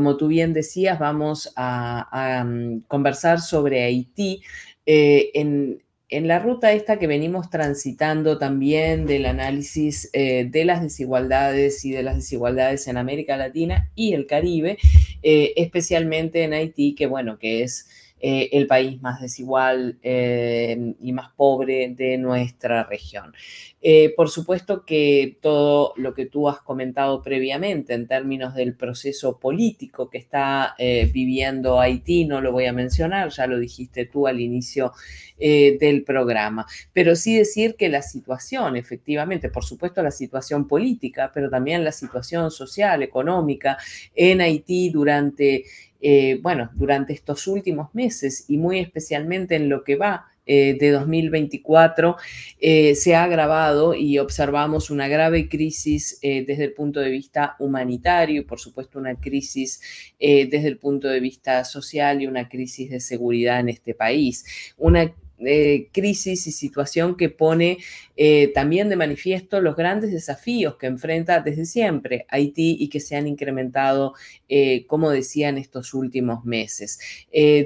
Como tú bien decías, vamos a, mm, conversar sobre Haití. Eh, en, la ruta esta que venimos transitando también del análisis eh, de las desigualdades y de las desigualdades en América Latina y el Caribe, eh, especialmente en Haití, que bueno, que es eh, el país más desigual eh, y más pobre de nuestra región. Eh, por supuesto que todo lo que tú has comentado previamente en términos del proceso político que está viviendo Haití, no lo voy a mencionar, ya lo dijiste tú al inicio del programa, pero sí decir que la situación, efectivamente, por supuesto la situación política, pero también la situación social, económica en Haití durante eh, bueno, durante estos últimos meses y muy especialmente en lo que va eh, de 2024 eh, se ha agravado y observamos una grave crisis desde el punto de vista humanitario y por supuesto una crisis desde el punto de vista social y una crisis de seguridad en este país. Una eh, crisis y situación que pone eh, también de manifiesto los grandes desafíos que enfrenta desde siempre Haití y que se han incrementado, eh, como decía, en estos últimos meses.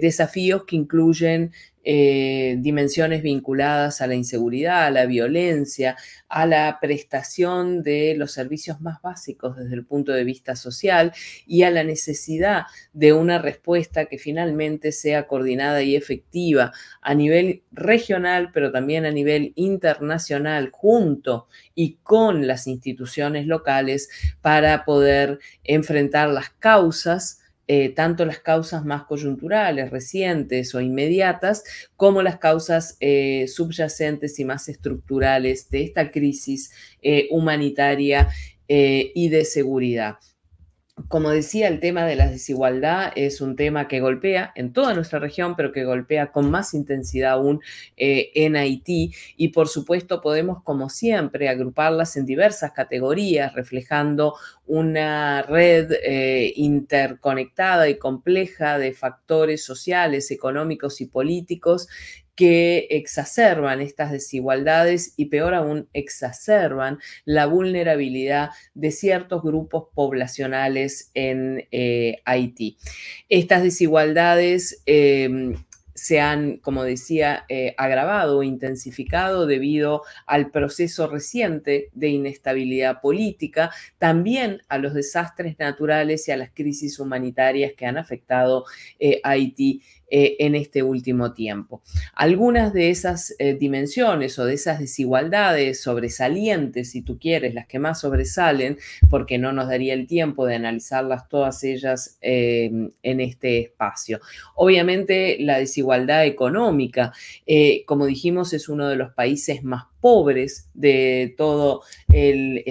desafíos que incluyen eh, dimensiones vinculadas a la inseguridad, a la violencia, a la prestación de los servicios más básicos desde el punto de vista social y a la necesidad de una respuesta que finalmente sea coordinada y efectiva a nivel regional, pero también a nivel internacional, junto y con las instituciones locales para poder enfrentar las causas eh, tanto las causas más coyunturales, recientes o inmediatas, como las causas eh, subyacentes y más estructurales de esta crisis eh, humanitaria y de seguridad como decía, el tema de la desigualdad es un tema que golpea en toda nuestra región, pero que golpea con más intensidad aún eh, en Haití. Y por supuesto podemos, como siempre, agruparlas en diversas categorías, reflejando una red eh, interconectada y compleja de factores sociales, económicos y políticos que exacerban estas desigualdades y peor aún exacerban la vulnerabilidad de ciertos grupos poblacionales en eh, Haití. Estas desigualdades em, se han, como decía, eh, agravado agravado, intensificado debido al proceso reciente de inestabilidad política, también a los desastres naturales y a las crisis humanitarias que han afectado eh, Haití eh, en este último tiempo. Algunas de esas eh, dimensiones o de esas desigualdades sobresalientes, si tú quieres, las que más sobresalen, porque no nos daría el tiempo de analizarlas todas ellas em, en este espacio. Obviamente la desigualdad económica, eh, como dijimos, es uno de los países más pobres de todo eh,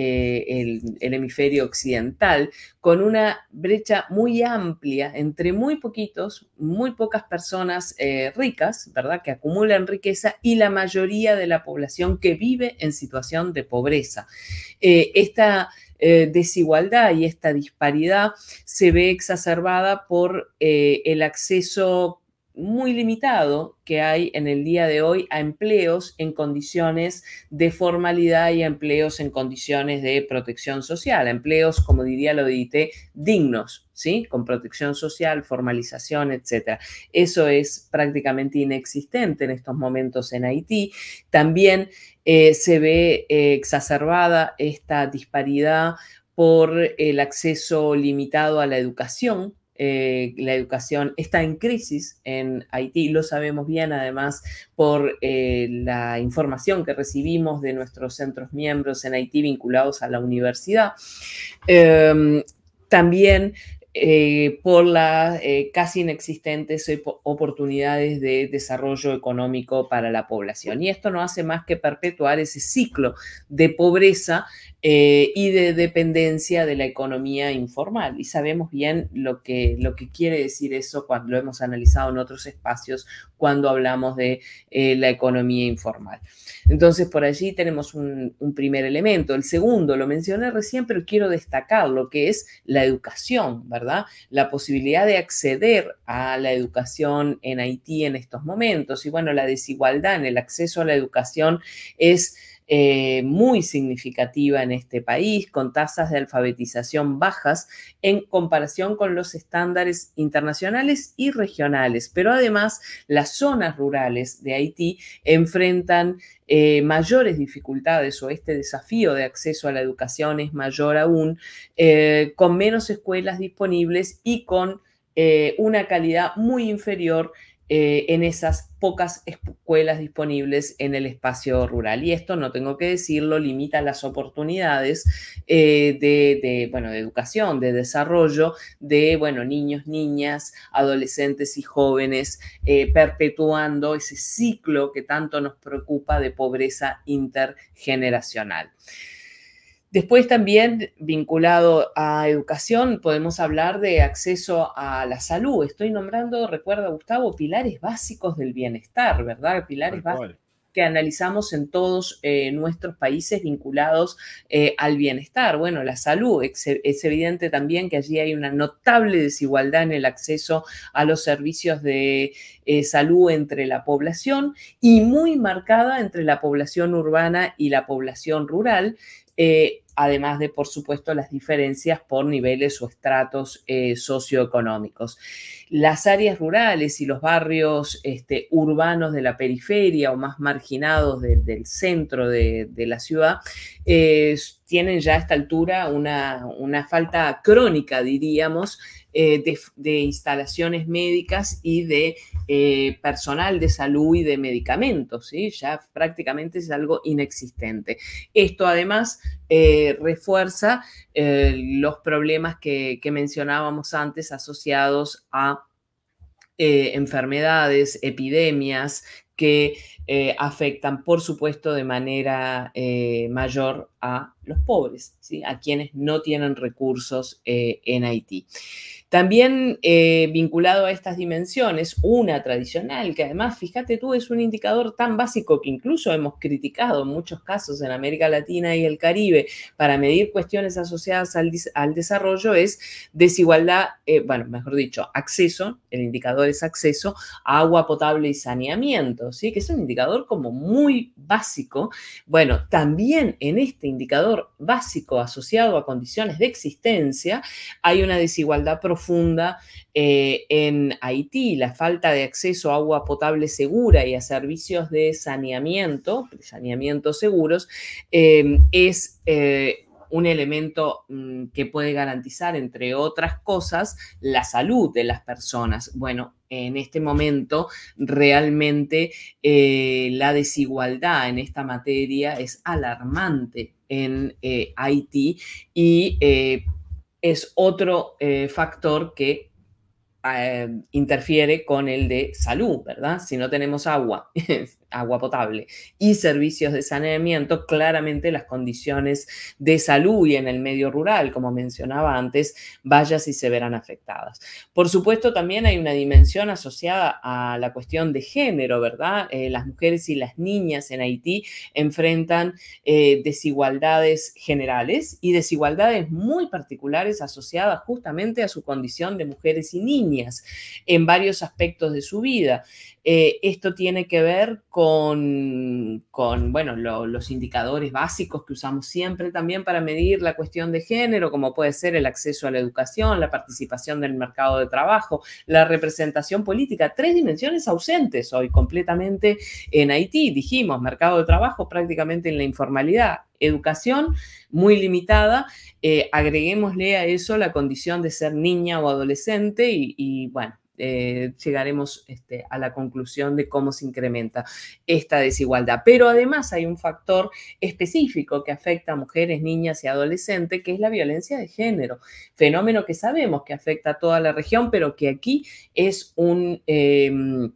el, hemisferio occidental, con una brecha muy amplia entre muy poquitos, muy pocas personas eh, ricas, ¿verdad?, que acumulan riqueza y la mayoría de la población que vive en situación de pobreza. Eh, esta desigualdad y esta disparidad se ve exacerbada por el acceso muy limitado que hay en el día de hoy a empleos en condiciones de formalidad y a empleos en condiciones de protección social, empleos, como diría lo edité, dignos, ¿sí? Con protección social, formalización, etc. Eso es prácticamente inexistente en estos momentos en Haití. También eh, se ve eh, exacerbada esta disparidad por el acceso limitado a la educación, eh, la educación está en crisis en Haití, lo sabemos bien además por eh, la información que recibimos de nuestros centros miembros en Haití vinculados a la universidad. Em, también eh, por las eh, casi inexistentes oportunidades de desarrollo económico para la población. Y esto no hace más que perpetuar ese ciclo de pobreza eh, y de dependencia de la economía informal. Y sabemos bien lo que, lo que quiere decir eso cuando lo hemos analizado en otros espacios cuando hablamos de la economía informal. Entonces, por allí tenemos un, primer elemento. El segundo, lo mencioné recién, pero quiero lo que es la educación, ¿verdad? La posibilidad de acceder a la educación en Haití en estos momentos. Y bueno, la desigualdad en el acceso a la educación es eh, muy significativa en este país, con tasas de alfabetización bajas en comparación con los estándares internacionales y regionales. Pero además, las zonas rurales de Haití enfrentan eh, mayores dificultades o este desafío de acceso a la educación es mayor aún, eh, con menos escuelas disponibles y con una calidad muy inferior eh, en esas pocas escuelas disponibles en el espacio rural. Y esto, no tengo que decirlo, limita las oportunidades eh, de, bueno, de educación, de desarrollo de bueno, niños, niñas, adolescentes y jóvenes, eh, perpetuando ese ciclo que tanto nos preocupa de pobreza intergeneracional. Después también vinculado a educación podemos hablar de acceso a la salud. Estoy nombrando, recuerda Gustavo, pilares básicos del bienestar, ¿verdad? Pilares básicos que analizamos en todos eh, nuestros países vinculados eh, al bienestar. Bueno, la salud, es, evidente también que allí hay una notable desigualdad en el acceso a los servicios de eh, salud entre la población y muy marcada entre la población urbana y la población rural además de, por supuesto, las diferencias por niveles o estratos eh, socioeconómicos. Las áreas rurales y los barrios este, urbanos de la periferia o más marginados del centro de, la ciudad eh, tienen ya a esta altura una, una falta crónica, diríamos, eh, de, instalaciones médicas y de eh, personal de salud y de medicamentos, ¿sí? ya prácticamente es algo inexistente. Esto además eh, refuerza los problemas que, mencionábamos antes asociados a enfermedades, epidemias que afectan, por supuesto, de manera mayor a los pobres, ¿sí? a quienes no tienen recursos en Haití. También eh, vinculado a estas dimensiones, una tradicional, que además, fíjate tú, es un indicador tan básico que incluso hemos criticado en muchos casos en América Latina y el Caribe para medir cuestiones asociadas al, desarrollo, es desigualdad, eh, bueno, mejor dicho, acceso, el indicador es acceso a agua potable y saneamiento, ¿sí? que es un indicador como muy básico. Bueno, también en este indicador básico asociado a condiciones de existencia hay una desigualdad profunda profunda eh, en Haití, la falta de acceso a agua potable segura y a servicios de saneamiento, saneamientos seguros, em, es eh, un elemento mm, que puede garantizar, entre otras cosas, la salud de las personas. Bueno, en este momento realmente eh, la desigualdad en esta materia es alarmante en Haití y es otro eh, factor que eh, interfiere con el de salud, ¿verdad? Si no tenemos agua, agua potable y servicios de saneamiento, claramente las condiciones de salud y en el medio rural, como mencionaba antes, vayas y se verán afectadas. Por supuesto, también hay una dimensión asociada a la cuestión de género, ¿verdad? Eh, las mujeres y las niñas en Haití enfrentan eh, desigualdades generales y desigualdades muy particulares asociadas justamente a su condición de mujeres y niñas en varios aspectos de su vida. Eh, esto tiene que ver con con, bueno, los indicadores básicos que usamos siempre también para medir la cuestión de género, como puede ser el acceso a la educación, la participación del mercado de trabajo, la representación política, tres dimensiones ausentes hoy completamente en Haití, dijimos, mercado de trabajo prácticamente en la informalidad, educación muy limitada, agreguemosle eh, agreguémosle a eso la condición de ser niña o adolescente y bueno, eh, llegaremos este, a la conclusión de cómo se incrementa esta desigualdad. Pero además hay un factor específico que afecta a mujeres, niñas y adolescentes, que es la violencia de género, fenómeno que sabemos que afecta a toda la región, pero que aquí es un... Em,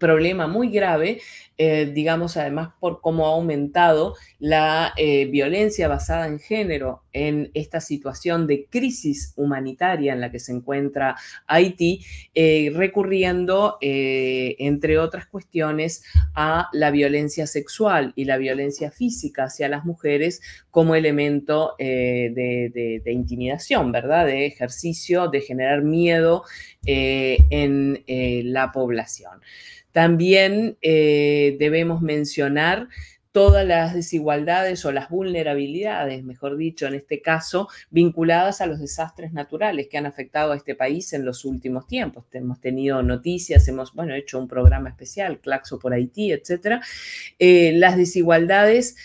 problema muy grave eh, digamos, además por cómo ha aumentado la eh, violencia basada en género en esta situación de crisis humanitaria en la que se encuentra Haití, eh, recurriendo, entre otras cuestiones, a la violencia sexual y la violencia física hacia las mujeres como elemento de, de, intimidación, ¿verdad? De ejercicio, de generar miedo en la población. También eh, debemos mencionar todas las desigualdades o las vulnerabilidades, mejor dicho, en este caso, vinculadas a los desastres naturales que han afectado a este país en los últimos tiempos. Hemos tenido noticias, hemos bueno, hecho un programa especial, Claxo por Haití, etc. Eh, las desigualdades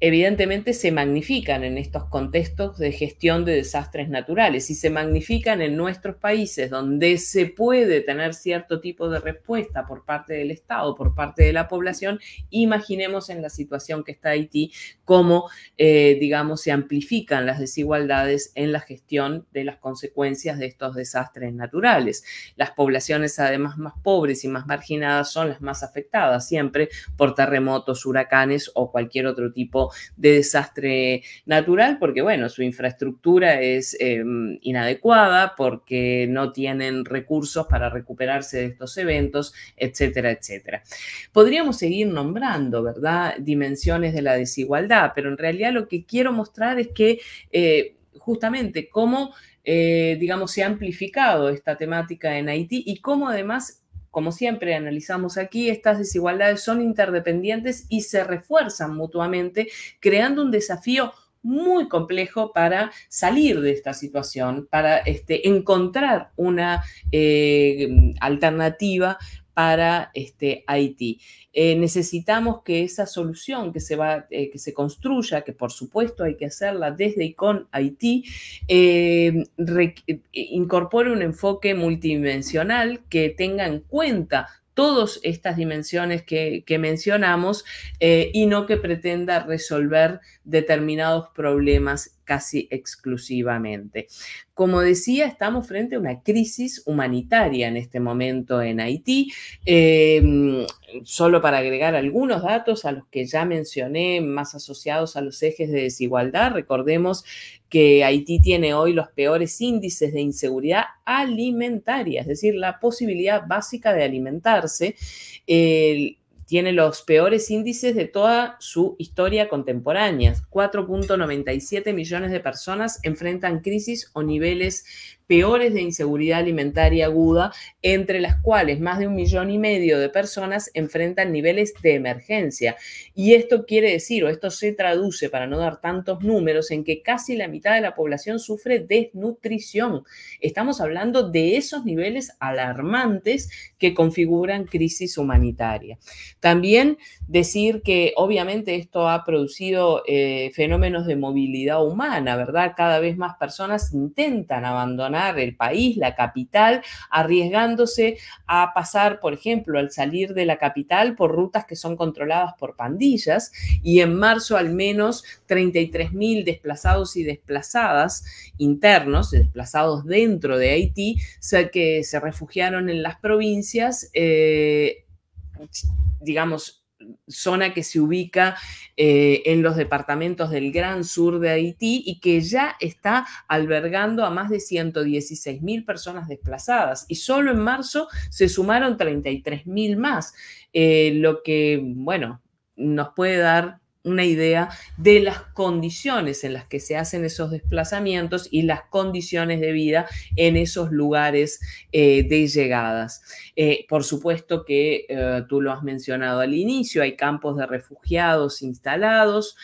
evidentemente se magnifican en estos contextos de gestión de desastres naturales y se magnifican en nuestros países donde se puede tener cierto tipo de respuesta por parte del Estado, por parte de la población. Imaginemos en la situación que está Haití cómo, eh, digamos, se amplifican las desigualdades en la gestión de las consecuencias de estos desastres naturales. Las poblaciones además más pobres y más marginadas son las más afectadas siempre por terremotos, huracanes o cualquier otro tipo de desastre natural, porque bueno, su infraestructura es em, inadecuada, porque no tienen recursos para recuperarse de estos eventos, etcétera, etcétera. Podríamos seguir nombrando, ¿verdad? Dimensiones de la desigualdad, pero en realidad lo que quiero mostrar es que eh, justamente cómo, eh, digamos, se ha amplificado esta temática en Haití y cómo además como siempre analizamos aquí, estas desigualdades son interdependientes y se refuerzan mutuamente, creando un desafío muy complejo para salir de esta situación, para este, encontrar una eh, alternativa para este, Haití. Eh, necesitamos que esa solución que se, va, eh, que se construya, que por supuesto hay que hacerla desde y con Haití, eh, incorpore un enfoque multidimensional que tenga en cuenta todas estas dimensiones que, que mencionamos y no que pretenda resolver determinados problemas casi exclusivamente. Como decía, estamos frente a una crisis humanitaria en este momento en Haití. Em, solo para agregar algunos datos a los que ya mencioné, más asociados a los ejes de desigualdad, recordemos que Haití tiene hoy los peores índices de inseguridad alimentaria, es decir, la posibilidad básica de alimentarse tiene los peores índices de toda su historia contemporánea. 4.97 millones de personas enfrentan crisis o niveles peores de inseguridad alimentaria aguda, entre las cuales más de un millón y medio de personas enfrentan niveles de emergencia. Y esto quiere decir, o esto se traduce, para no dar tantos números, en que casi la mitad de la población sufre desnutrición. Estamos hablando de esos niveles alarmantes que configuran crisis humanitaria. También decir que obviamente esto ha producido eh, fenómenos de movilidad humana, ¿verdad? Cada vez más personas intentan abandonar el país, la capital, arriesgándose a pasar, por ejemplo, al salir de la capital por rutas que son controladas por pandillas y en marzo al menos 33.000 desplazados y desplazadas internos, desplazados dentro de Haití, que se refugiaron en las provincias. Eh, digamos, zona que se ubica eh, en los departamentos del Gran Sur de Haití y que ya está albergando a más de 116 mil personas desplazadas. Y solo en marzo se sumaron 33 mil más, eh, lo que, bueno, nos puede dar una idea de las condiciones en las que se hacen esos desplazamientos y las condiciones de vida en esos lugares eh, de llegadas. Eh, por supuesto que eh, tú lo has mencionado al inicio, hay campos de refugiados instalados,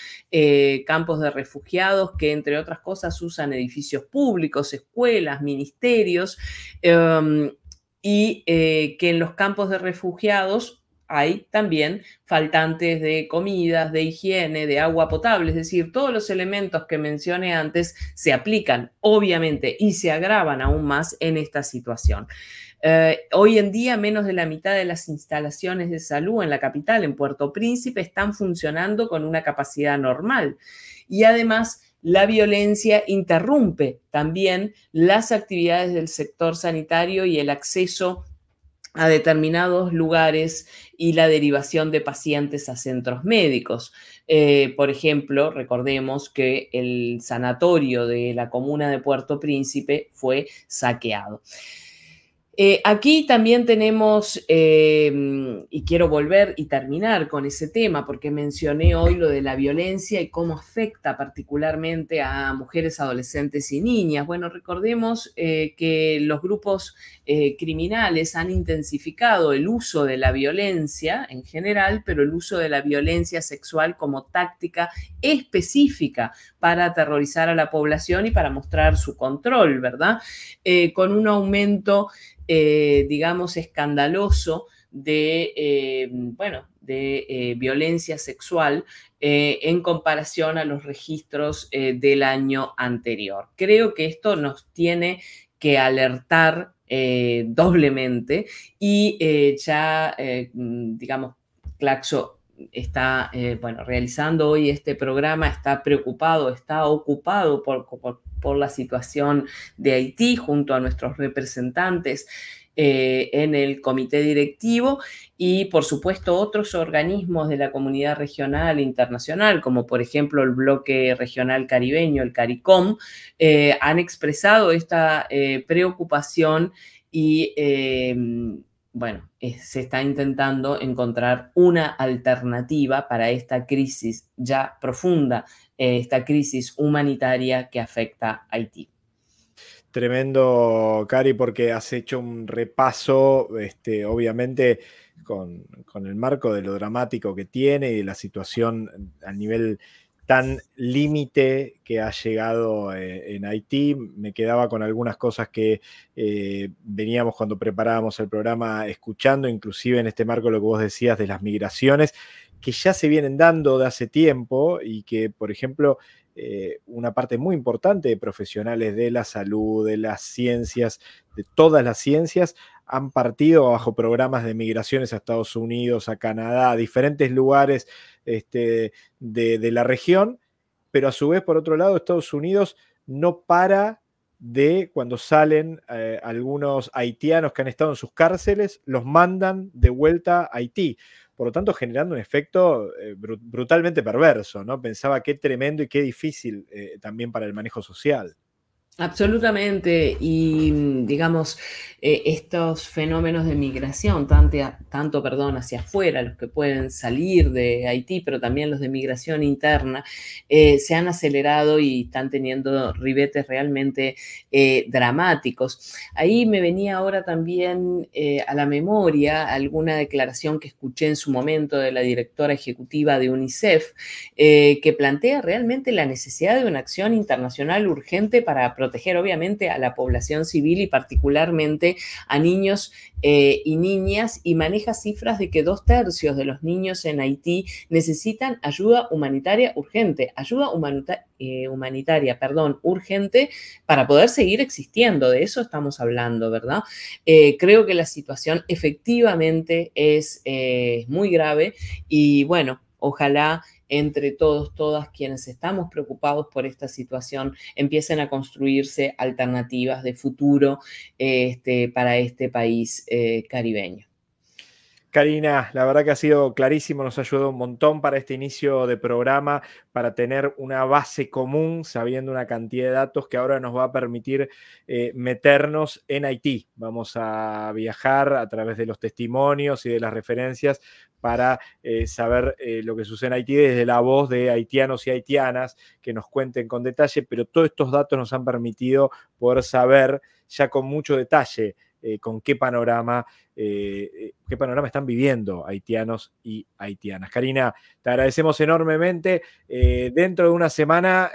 campos de refugiados que entre otras cosas usan edificios públicos, escuelas, ministerios. Em, y que en los campos de refugiados hay también faltantes de comidas, de higiene, de agua potable, es decir, todos los elementos que mencioné antes se aplican, obviamente, y se agravan aún más en esta situación. Eh, hoy en día, menos de la mitad de las instalaciones de salud en la capital, en Puerto Príncipe, están funcionando con una capacidad normal. Y además, la violencia interrumpe también las actividades del sector sanitario y el acceso a determinados lugares y la derivación de pacientes a centros médicos. Eh, por ejemplo, recordemos que el sanatorio de la comuna de Puerto Príncipe fue saqueado. Eh, aquí también tenemos, em, y quiero volver y terminar con ese tema, porque mencioné hoy lo de la violencia y cómo afecta particularmente a mujeres, adolescentes y niñas. Bueno, recordemos eh, que los grupos eh, criminales han intensificado el uso de la violencia en general, pero el uso de la violencia sexual como táctica específica para aterrorizar a la población y para mostrar su control, ¿verdad? con un aumento eh, digamos, escandaloso de, eh, bueno, de eh, violencia sexual en comparación a los registros del año anterior. Creo que esto nos tiene que alertar doblemente y ya, mm, digamos, Claxo está eh, bueno, realizando hoy este programa está preocupado, está ocupado por, la situación de Haití junto a nuestros representantes. Eh, en el comité directivo y, por supuesto, otros organismos de la comunidad regional e internacional, como por ejemplo el bloque regional caribeño, el CARICOM, eh, han expresado esta preocupación y bueno, se está intentando encontrar una alternativa para esta crisis ya profunda, eh, esta crisis humanitaria que afecta a Haití. Tremendo, Cari, porque has hecho un repaso, este, obviamente, con, con, el marco de lo dramático que tiene y la situación a nivel límite que ha llegado eh, en Haití. Me quedaba con algunas cosas que eh, veníamos cuando preparábamos el programa escuchando, inclusive en este marco lo que vos decías de las migraciones, que ya se vienen dando de hace tiempo y que, por ejemplo, eh, una parte muy importante de profesionales de la salud, de las ciencias, de todas las ciencias, han partido bajo programas de migraciones a Estados Unidos, a Canadá, a diferentes lugares este, de, la región, pero a su vez, por otro lado, Estados Unidos no para de cuando salen eh, algunos haitianos que han estado en sus cárceles, los mandan de vuelta a Haití. Por lo tanto, generando un efecto eh, brutalmente perverso, ¿no? Pensaba qué tremendo y qué difícil eh, también para el manejo social. Absolutamente, y digamos, eh, estos fenómenos de migración, tanto, tanto perdón, hacia afuera, los que pueden salir de Haití, pero también los de migración interna, eh, se han acelerado y están teniendo ribetes realmente eh, dramáticos. Ahí me venía ahora también a la memoria alguna declaración que escuché en su momento de la directora ejecutiva de UNICEF, que plantea realmente la necesidad de una acción internacional urgente para proteger obviamente a la población civil y particularmente a niños eh, y niñas y maneja cifras de que dos tercios de los niños en Haití necesitan ayuda humanitaria urgente, ayuda eh, humanitaria, perdón, urgente para poder seguir existiendo. De eso estamos hablando, ¿verdad? Eh, creo que la situación efectivamente es muy grave y bueno, ojalá entre todos, todas quienes estamos preocupados por esta situación, empiecen a construirse alternativas de futuro eh, este, para este país eh, caribeño. Karina, la verdad que ha sido clarísimo, nos ha ayudado un montón para este inicio de programa, para tener una base común, sabiendo una cantidad de datos que ahora nos va a permitir eh, meternos en Haití. Vamos a viajar a través de los testimonios y de las referencias para eh, saber eh, lo que sucede en Haití desde la voz de haitianos y haitianas que nos cuenten con detalle, pero todos estos datos nos han permitido poder saber ya con mucho detalle eh, con qué panorama, eh, eh, qué panorama están viviendo haitianos y haitianas. Karina, te agradecemos enormemente. dentro de una semana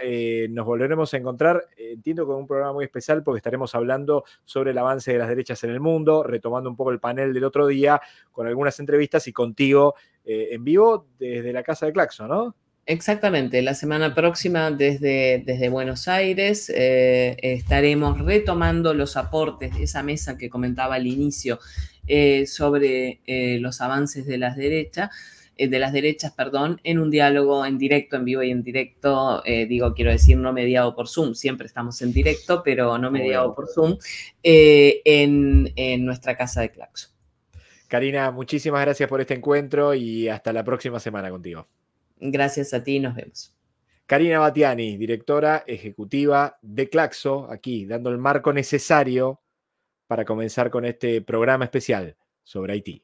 nos volveremos a encontrar, entiendo, con un programa muy especial porque estaremos hablando sobre el avance de las derechas en el mundo, retomando un poco el panel del otro día con algunas entrevistas y contigo en vivo desde la casa de Claxo, ¿no? exactamente. La semana próxima desde, desde Buenos Aires eh, estaremos retomando los aportes de esa mesa que comentaba al inicio eh, sobre eh, los avances de las derechas de las derechas, perdón, en un diálogo en directo, en vivo y en directo, digo, quiero decir, no mediado por Zoom, siempre estamos en directo, pero no mediado por Zoom, en, en, nuestra casa de Claxo. Karina, muchísimas gracias por este encuentro y hasta la próxima semana contigo. Gracias a ti, nos vemos. Karina Batiani, directora ejecutiva de Claxo, aquí dando el marco necesario para comenzar con este programa especial sobre Haití.